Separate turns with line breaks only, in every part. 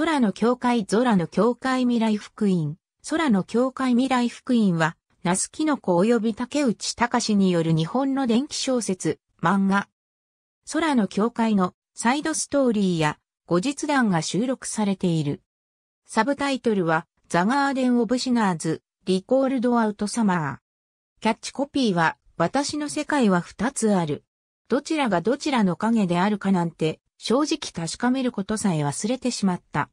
空の教会空の教会未来福音。空の教会未来福音は、ナスキノコ及び竹内隆による日本の電気小説、漫画。空の教会のサイドストーリーや後日談が収録されている。サブタイトルは、ザ・ガーデン・オブ・シナーズ、リコールド・アウト・サマー。キャッチコピーは、私の世界は二つある。どちらがどちらの影であるかなんて、正直確かめることさえ忘れてしまった。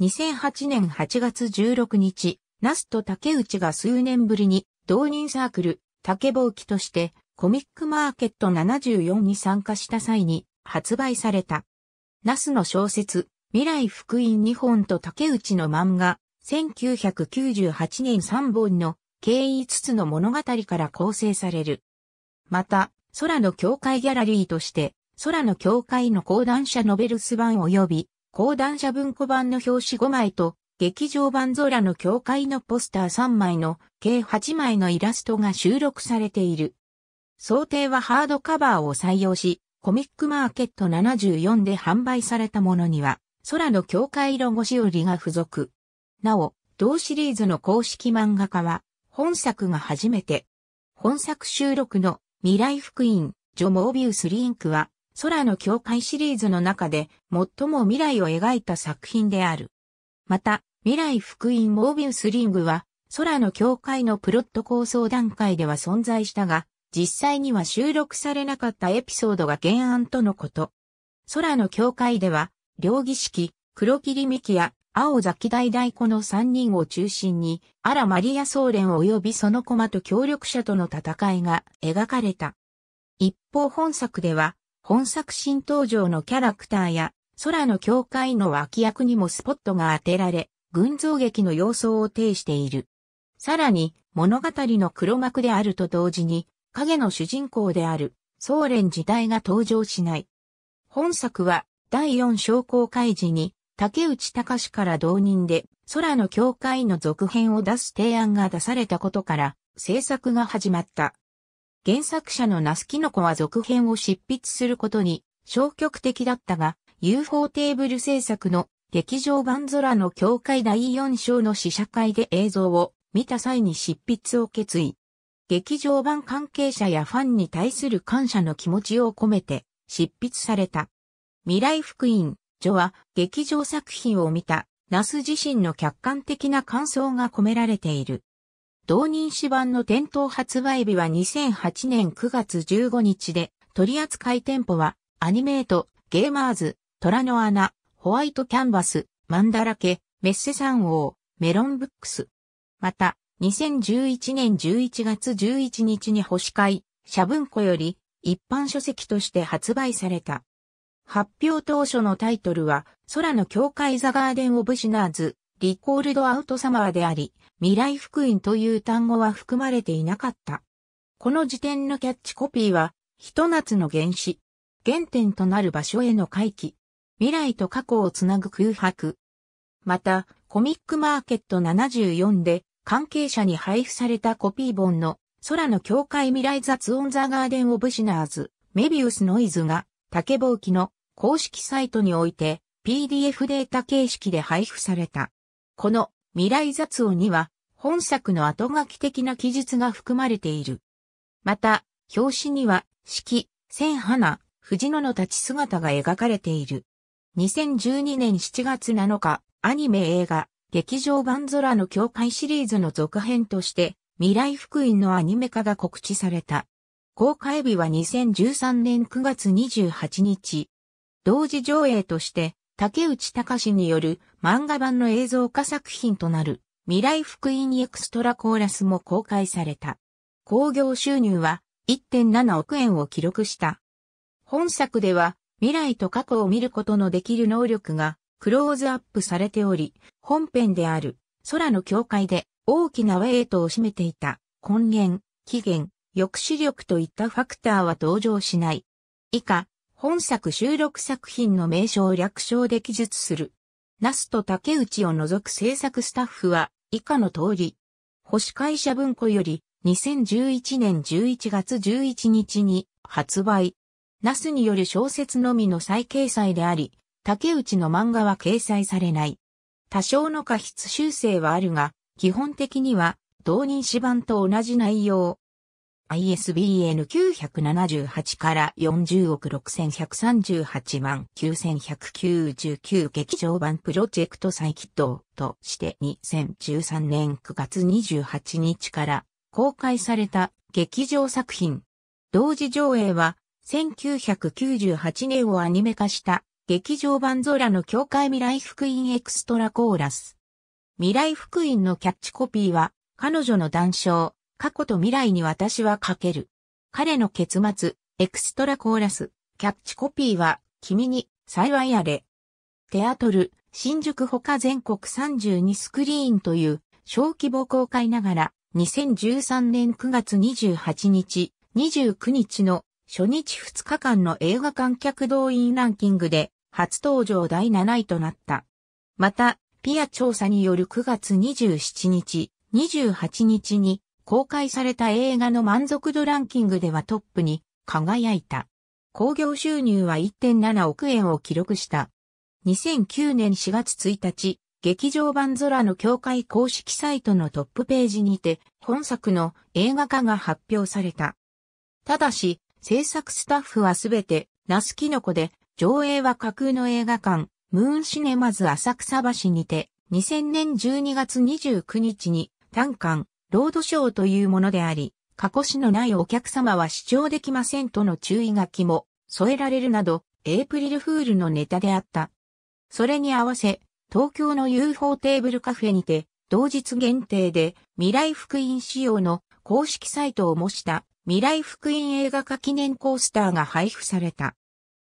2008年8月16日、ナスと竹内が数年ぶりに、同人サークル、竹ぼうきとして、コミックマーケット74に参加した際に、発売された。ナスの小説、未来福音2本と竹内の漫画、1998年3本の、経緯5つの物語から構成される。また、空の教会ギャラリーとして、空の教会の講談社ノベルス版及び講談社文庫版の表紙5枚と、劇場版ゾラの教会のポスター3枚の計8枚のイラストが収録されている。想定はハードカバーを採用し、コミックマーケット74で販売されたものには、空の教会色ごしおりが付属。なお、同シリーズの公式漫画家は、本作が初めて。本作収録の未来福音、ジョ・モービウス・リンクは、空の境界シリーズの中で最も未来を描いた作品である。また、未来福音モービウスリングは、空の境界のプロット構想段階では存在したが、実際には収録されなかったエピソードが原案とのこと。空の境界では、両儀式、黒霧ミキや青崎大大子の3人を中心に、アラマリア総連及びその駒と協力者との戦いが描かれた。一方本作では、本作新登場のキャラクターや、空の教会の脇役にもスポットが当てられ、群像劇の様相を呈している。さらに、物語の黒幕であると同時に、影の主人公である、ソーレン自体が登場しない。本作は、第4商工会時に、竹内隆から同人で、空の教会の続編を出す提案が出されたことから、制作が始まった。原作者のナスキノコは続編を執筆することに消極的だったが、UFO テーブル制作の劇場版空の境界第4章の試写会で映像を見た際に執筆を決意。劇場版関係者やファンに対する感謝の気持ちを込めて執筆された。未来福音、女は劇場作品を見た、ナス自身の客観的な感想が込められている。同人誌版の店頭発売日は2008年9月15日で、取扱店舗は、アニメート、ゲーマーズ、虎の穴、ホワイトキャンバス、マンダラケ、メッセ山王、メロンブックス。また、2011年11月11日に星会、社文庫より、一般書籍として発売された。発表当初のタイトルは、空の境界ザガーデンオブシナーズ、リコールドアウトサマーであり、未来福音という単語は含まれていなかった。この時点のキャッチコピーは、ひと夏の原始、原点となる場所への回帰、未来と過去をつなぐ空白。また、コミックマーケット74で関係者に配布されたコピー本の空の境界未来雑音ザガーデンオブシナーズ、メビウスノイズが竹ぼうきの公式サイトにおいて PDF データ形式で配布された。この未来雑音には本作の後書き的な記述が含まれている。また、表紙には四季、千花、藤野の立ち姿が描かれている。2012年7月7日、アニメ映画、劇場版空の境界シリーズの続編として、未来福音のアニメ化が告知された。公開日は2013年9月28日。同時上映として、竹内隆による漫画版の映像化作品となる未来福音エクストラコーラスも公開された。興行収入は1.7億円を記録した。本作では未来と過去を見ることのできる能力がクローズアップされており、本編である空の境界で大きなウェイトを占めていた根源、起源、抑止力といったファクターは登場しない。以下、本作収録作品の名称を略称で記述する。ナスと竹内を除く制作スタッフは以下の通り、保守会社文庫より2011年11月11日に発売。ナスによる小説のみの再掲載であり、竹内の漫画は掲載されない。多少の過失修正はあるが、基本的には同人誌版と同じ内容、ISBN 978から40億6138万9199劇場版プロジェクト再起動として2013年9月28日から公開された劇場作品。同時上映は1998年をアニメ化した劇場版ゾラの境界未来福音エクストラコーラス。未来福音のキャッチコピーは彼女の談笑。過去と未来に私はかける。彼の結末、エクストラコーラス、キャッチコピーは、君に、幸いあれ。テアトル、新宿ほか全国32スクリーンという、小規模公開ながら、2013年9月28日、29日の初日2日間の映画観客動員ランキングで初登場第7位となった。また、ピア調査による9月27日、28日に公開された映画の満足度ランキングではトップに輝いた。興行収入は1.7億円を記録した。2009年4月1日、劇場版空の境界公式サイトのトップページにて、本作の映画化が発表された。ただし、制作スタッフはすべて、ナスキノコで、上映は架空の映画館、ムーンシネマズ浅草橋にて、2000年12月29日に、単館、ロードショーというものであり、過去死のないお客様は視聴できませんとの注意書きも添えられるなど、エイプリルフールのネタであった。それに合わせ、東京の UFO テーブルカフェにて、同日限定で未来福音仕様の公式サイトを模した未来福音映画化記念コースターが配布された。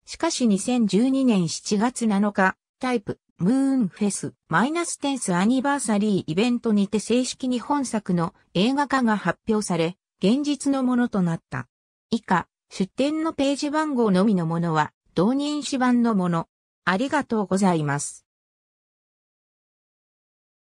しかし2012年7月7日、タイプムーンフェスマイナステンスアニバーサリーイベントにて正式に本作の映画化が発表され、現実のものとなった。以下、出展のページ番号のみのものは、同人誌版のもの。ありがとうございます。